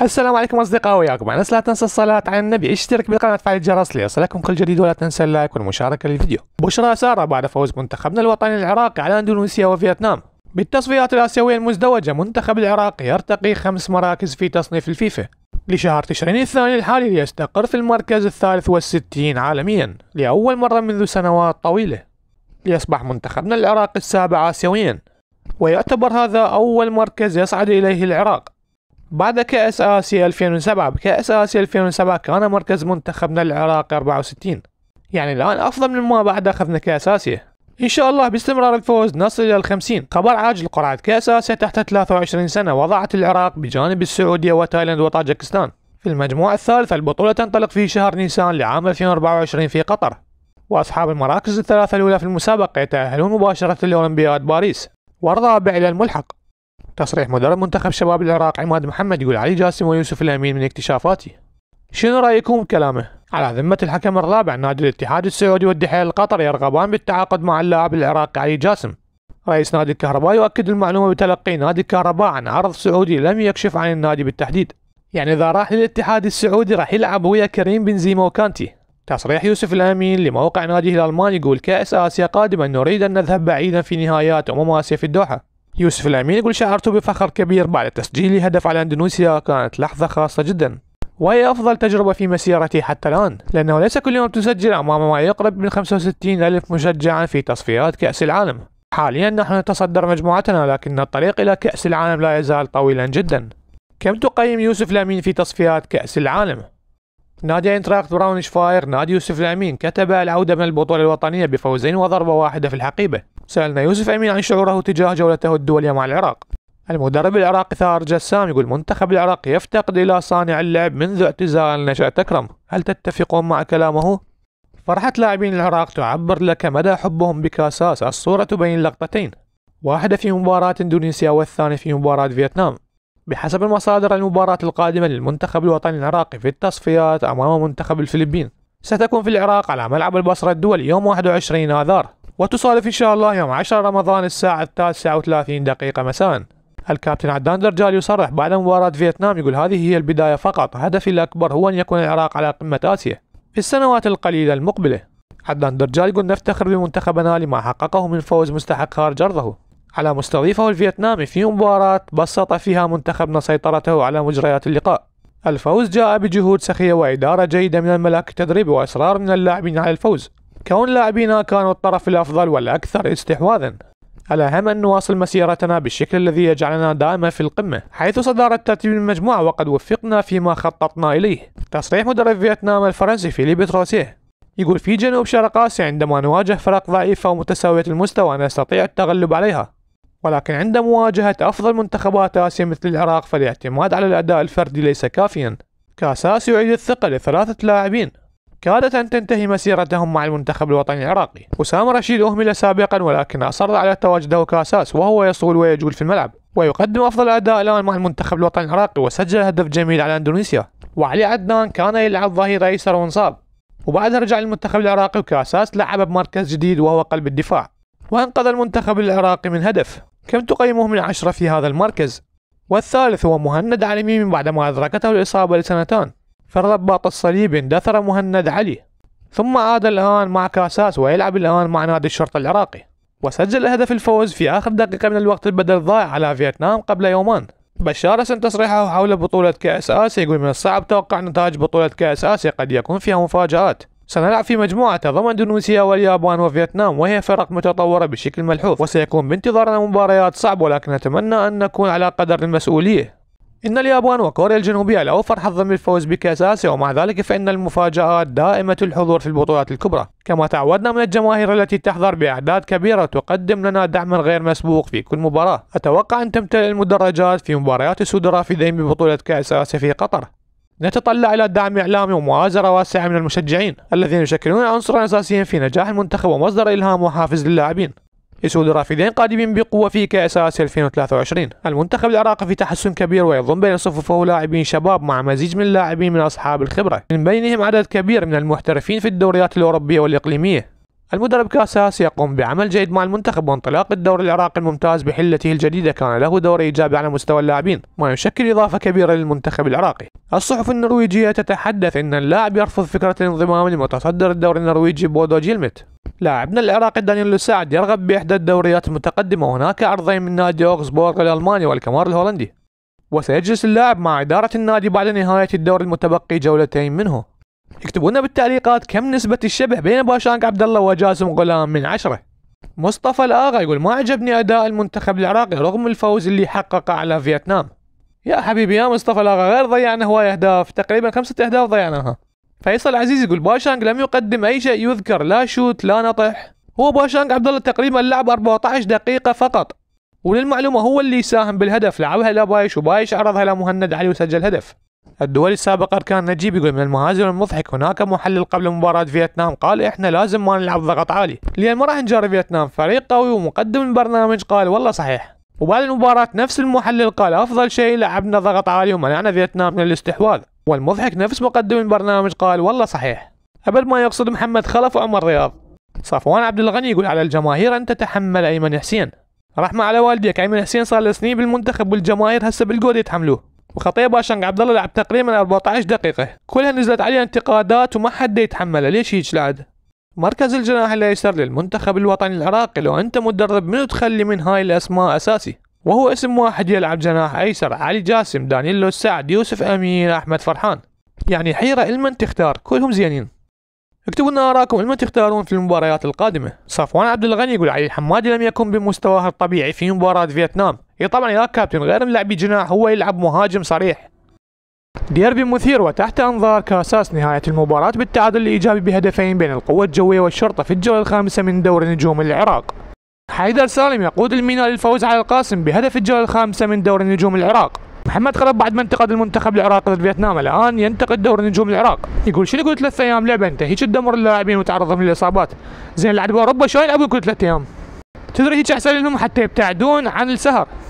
السلام عليكم اصدقائي وياكم انس لا تنسى الصلاه على النبي اشترك بالقناه وفعل الجرس ليصلكم كل جديد ولا تنسى اللايك والمشاركه للفيديو بشرى ساره بعد فوز منتخبنا الوطني العراقي على اندونيسيا وفيتنام بالتصفيات الاسيويه المزدوجه منتخب العراق يرتقي خمس مراكز في تصنيف الفيفا لشهر تشرين الثاني الحالي ليستقر في المركز الثالث والستين عالميا لأول مرة منذ سنوات طويلة ليصبح منتخبنا العراق السابع آسيويا ويعتبر هذا أول مركز يصعد إليه العراق بعد كأس آسيا 2007 بكأس آسيا 2007 كان مركز منتخبنا العراقي 64 يعني الآن أفضل مما بعد أخذنا كأس آسيا إن شاء الله باستمرار الفوز نصل إلى الخمسين خبر عاجل قرعة كأس آسيا تحت 23 سنة وضعت العراق بجانب السعودية وتايلاند وطاجكستان في المجموعة الثالثة البطولة تنطلق في شهر نيسان لعام 2024 في قطر وأصحاب المراكز الثلاثة الأولى في المسابقة يتأهلون مباشرة لأولمبياد باريس والرابع إلى الملحق تصريح مدرب منتخب شباب العراق عماد محمد يقول علي جاسم ويوسف الامين من اكتشافاتي شنو رايكم بكلامه على ذمة الحكم الرابع نادي الاتحاد السعودي والدحيل القطري يرغبان بالتعاقد مع اللاعب العراقي علي جاسم رئيس نادي الكهرباء يؤكد المعلومة بتلقي نادي الكهرباء عن عرض سعودي لم يكشف عن النادي بالتحديد يعني إذا راح للاتحاد السعودي راح يلعب ويا كريم بنزيما وكانتي تصريح يوسف الأمين لموقع نادي الألماني يقول كأس آسيا قادما نريد أن نذهب بعيدا في نهايات أمم آسيا في الدوحة يوسف الأمين يقول شعرت بفخر كبير بعد تسجيل هدف على أندونيسيا كانت لحظة خاصة جدا وهي أفضل تجربة في مسيرتي حتى الآن لأنه ليس كل يوم تسجل أمام ما يقرب من 65 ألف مشجعا في تصفيات كأس العالم حاليا نحن نتصدر مجموعتنا لكن الطريق إلى كأس العالم لا يزال طويلا جدا كم تقيم يوسف الأمين في تصفيات كأس العالم؟ نادي انتراخت فاير نادي يوسف الأمين كتب العودة من البطولة الوطنية بفوزين وضربة واحدة في الحقيبة سألنا يوسف أمين عن شعوره تجاه جولته الدولية مع العراق المدرب العراقي ثار جسام يقول منتخب العراق يفتقد إلى صانع اللعب منذ اعتزال نشأة أكرم هل تتفقون مع كلامه؟ فرحة لاعبين العراق تعبر لك مدى حبهم بكاساس الصورة تبين لقطتين واحدة في مباراة اندونيسيا والثانية في مباراة فيتنام بحسب المصادر المباراة القادمة للمنتخب الوطني العراقي في التصفيات أمام منتخب الفلبين ستكون في العراق على ملعب البصرة الدولي يوم 21 آذار وتصادف إن شاء الله يوم 10 رمضان الساعة التاسعة وثلاثين دقيقة مساء الكابتن عدنان درجال يصرح بعد مباراة فيتنام يقول هذه هي البداية فقط هدفي الأكبر هو أن يكون العراق على قمة آسيا في السنوات القليلة المقبلة عدنان درجال يقول نفتخر بمنتخبنا لما حققه من فوز مستحق خارج أرضه على مستضيفه الفيتنامي في مباراة بسط فيها منتخبنا سيطرته على مجريات اللقاء الفوز جاء بجهود سخية وإدارة جيدة من الملاك التدريبي وإصرار من اللاعبين على الفوز كون لاعبينا كانوا الطرف الأفضل والأكثر استحواذا الأهم أن نواصل مسيرتنا بالشكل الذي يجعلنا دائما في القمة حيث صدر الترتيب المجموعة وقد وفقنا فيما خططنا إليه تصريح مدرب فيتنام الفرنسي فيليب تروسيه يقول في جنوب شرق آسيا عندما نواجه فرق ضعيفة ومتساوية المستوى نستطيع التغلب عليها ولكن عند مواجهة أفضل منتخبات آسيا مثل العراق فالاعتماد على الأداء الفردي ليس كافيا كأساس يعيد الثقة لثلاثة لاعبين كادت أن تنتهي مسيرتهم مع المنتخب الوطني العراقي وسام رشيد أهمل سابقا ولكن أصر على تواجده كأساس وهو يصول ويجول في الملعب ويقدم أفضل أداء الآن مع المنتخب الوطني العراقي وسجل هدف جميل على أندونيسيا وعلي عدنان كان يلعب ظهير أيسر وانصاب وبعدها رجع المنتخب العراقي وكأساس لعب بمركز جديد وهو قلب الدفاع وأنقذ المنتخب العراقي من هدف كم تقيمه من عشرة في هذا المركز والثالث هو مهند علي ميمي بعدما أدركته الإصابة لسنتان فالرباط الصليبي اندثر مهند علي ثم عاد الآن مع كاساس ويلعب الآن مع نادي الشرطة العراقي وسجل هدف الفوز في آخر دقيقة من الوقت البدل الضائع على فيتنام قبل يومان بشار رسم تصريحه حول بطولة كأس آسيا يقول من الصعب توقع نتائج بطولة كأس آسيا قد يكون فيها مفاجآت سنلعب في مجموعة تضم اندونيسيا واليابان وفيتنام وهي فرق متطورة بشكل ملحوظ وسيكون بانتظارنا مباريات صعبة ولكن نتمنى أن نكون على قدر المسؤولية إن اليابان وكوريا الجنوبية لا حظا ضمن الفوز بكأس آسيا ومع ذلك فإن المفاجآت دائمة الحضور في البطولات الكبرى كما تعودنا من الجماهير التي تحضر بأعداد كبيرة وتقدم لنا دعما غير مسبوق في كل مباراة أتوقع أن تمتلئ المدرجات في مباريات السود في ببطولة كأس آسيا في قطر نتطلع إلى دعم إعلامي ومؤازرة واسعة من المشجعين الذين يشكلون عنصرا أساسيا في نجاح المنتخب ومصدر إلهام وحافز للاعبين يسود الرافدين قادمين بقوة في كأس آسيا 2023 المنتخب العراقي في تحسن كبير ويضم بين صفوفه لاعبين شباب مع مزيج من اللاعبين من أصحاب الخبرة من بينهم عدد كبير من المحترفين في الدوريات الأوروبية والإقليمية المدرب كاس آسيا يقوم بعمل جيد مع المنتخب وانطلاق الدوري العراقي الممتاز بحلته الجديدة كان له دور إيجابي على مستوى اللاعبين ما يشكل إضافة كبيرة للمنتخب العراقي الصحف النرويجية تتحدث أن اللاعب يرفض فكرة الانضمام لمتصدر الدوري النرويجي بودو جيلمت لاعبنا العراقي دانييل سعد يرغب بإحدى الدوريات المتقدمة وهناك عرضين من نادي أوغسبورغ الألماني والكمار الهولندي وسيجلس اللاعب مع إدارة النادي بعد نهاية الدور المتبقي جولتين منه اكتبونا بالتعليقات كم نسبة الشبه بين باشانك عبد الله وجاسم غلام من عشرة مصطفى الآغا يقول ما عجبني أداء المنتخب العراقي رغم الفوز اللي حققه على فيتنام يا حبيبي يا مصطفى الآغا غير ضيعنا هواي أهداف تقريبا خمسة أهداف ضيعناها فيصل عزيز يقول باشانج لم يقدم اي شيء يذكر لا شوت لا نطح هو باشانج عبد الله تقريبا لعب 14 دقيقه فقط وللمعلومه هو اللي ساهم بالهدف لعبها لبايش وبايش عرضها لمهند علي وسجل هدف الدول السابقة كان نجيب يقول من المهازل المضحك هناك محلل قبل مباراة فيتنام قال احنا لازم ما نلعب ضغط عالي لان ما راح نجرب فيتنام فريق قوي ومقدم البرنامج قال والله صحيح وبعد المباراة نفس المحلل قال أفضل شيء لعبنا ضغط عالي ومنعنا فيتنام من الاستحواذ والمضحك نفس مقدم البرنامج قال والله صحيح أبد ما يقصد محمد خلف وعمر رياض صفوان عبد الغني يقول على الجماهير أن تتحمل أيمن حسين رحمة على والديك أيمن حسين صار له سنين بالمنتخب والجماهير هسه بالجول يتحملوه وخطيب باشنق عبد الله لعب تقريبا 14 دقيقة كلها نزلت عليه انتقادات وما حد يتحملها ليش هيك لعب مركز الجناح الايسر للمنتخب الوطني العراقي لو انت مدرب منو تخلي من هاي الاسماء اساسي وهو اسم واحد يلعب جناح ايسر علي جاسم دانيلو السعد يوسف امين احمد فرحان يعني حيرة المن تختار كلهم زينين اكتبوا لنا اراكم المن تختارون في المباريات القادمة صفوان عبد الغني يقول علي الحمادي لم يكن بمستواه الطبيعي في مباراة فيتنام اي طبعا يا كابتن غير ملاعبي جناح هو يلعب مهاجم صريح ديربي مثير وتحت أنظار كاساس نهاية المباراة بالتعادل الإيجابي بهدفين بين القوة الجوية والشرطة في الجولة الخامسة من دوري نجوم العراق حيدر سالم يقود الميناء للفوز على القاسم بهدف الجولة الخامسة من دوري نجوم العراق محمد قرب بعد ما انتقد المنتخب العراقي ضد فيتنام الان ينتقد دور نجوم العراق يقول شنو يقول ثلاث ايام لعبه انت هيك تدمر اللاعبين وتعرضهم للاصابات زين لعبوا اوروبا شلون يلعبون كل ثلاث ايام تدري هيك احسن لهم حتى يبتعدون عن السهر